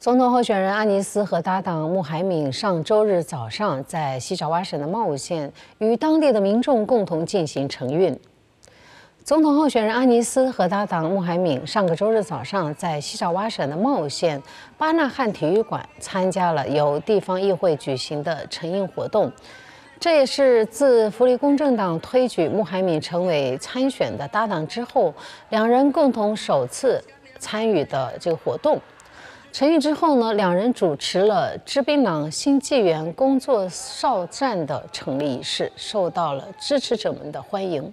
总统候选人安尼斯和搭档穆海敏上周日早上在西爪哇省的茂县与当地的民众共同进行晨运。总统候选人安尼斯和搭档穆海敏上个周日早上在西爪哇省的茂县巴纳汉体育馆参加了由地方议会举行的承运活动。这也是自福利公正党推举穆海敏成为参选的搭档之后，两人共同首次参与的这个活动。成立之后呢，两人主持了致滨党新纪元工作哨站的成立仪式，受到了支持者们的欢迎。